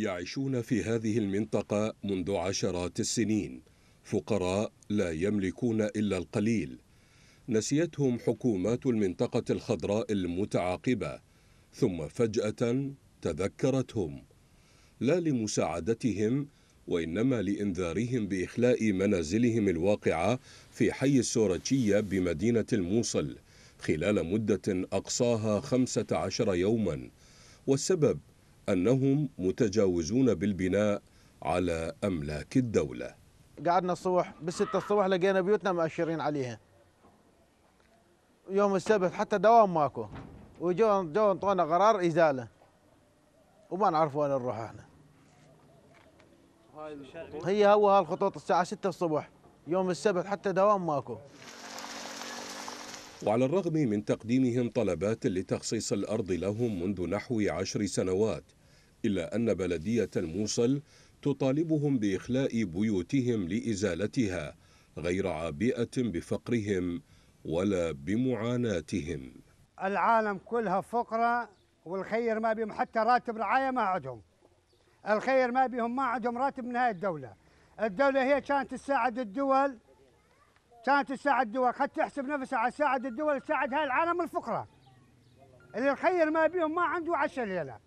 يعيشون في هذه المنطقة منذ عشرات السنين فقراء لا يملكون إلا القليل نسيتهم حكومات المنطقة الخضراء المتعاقبة ثم فجأة تذكرتهم لا لمساعدتهم وإنما لإنذارهم بإخلاء منازلهم الواقعة في حي السورتشية بمدينة الموصل خلال مدة أقصاها 15 يوما والسبب أنهم متجاوزون بالبناء على أملاك الدولة قعدنا الصبح بالستة الصبح لقينا بيوتنا مؤشرين عليها يوم السبت حتى دوام ماكو وجو جو انطونا قرار إزالة وما نعرف وين نروح احنا هي هو هالخطوط الساعة 6 الصبح يوم السبت حتى دوام ماكو وعلى الرغم من تقديمهم طلبات لتخصيص الأرض لهم منذ نحو عشر سنوات إلا أن بلدية الموصل تطالبهم بإخلاء بيوتهم لإزالتها غير عابئة بفقرهم ولا بمعاناتهم العالم كلها فقرة والخير ما بهم حتى راتب رعاية ما عندهم الخير ما بهم ما عندهم راتب من هاي الدولة الدولة هي كانت تساعد الدول كانت تساعد الدول قد تحسب نفسها على تساعد الدول تساعد هاي العالم الفقرة اللي الخير ما بيهم ما عنده عشر ليلة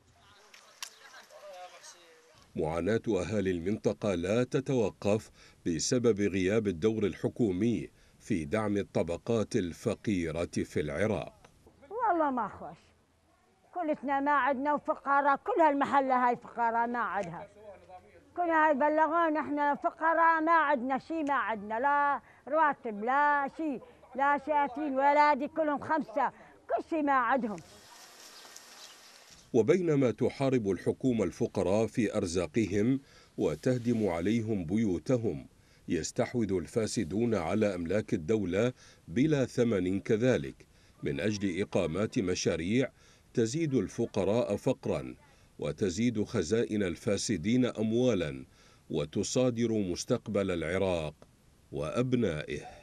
معاناة أهالي المنطقة لا تتوقف بسبب غياب الدور الحكومي في دعم الطبقات الفقيرة في العراق والله ما خوش كلتنا ما عدنا وفقراء كل هالمحلة هاي فقراء ما عدها كل هاي بلغونا احنا فقراء ما عدنا شيء ما عدنا لا رواتب لا شيء لا شاتين ولادي كلهم خمسة كل شيء ما عندهم وبينما تحارب الحكومة الفقراء في أرزاقهم وتهدم عليهم بيوتهم يستحوذ الفاسدون على أملاك الدولة بلا ثمن كذلك من أجل إقامات مشاريع تزيد الفقراء فقرا وتزيد خزائن الفاسدين أموالا وتصادر مستقبل العراق وأبنائه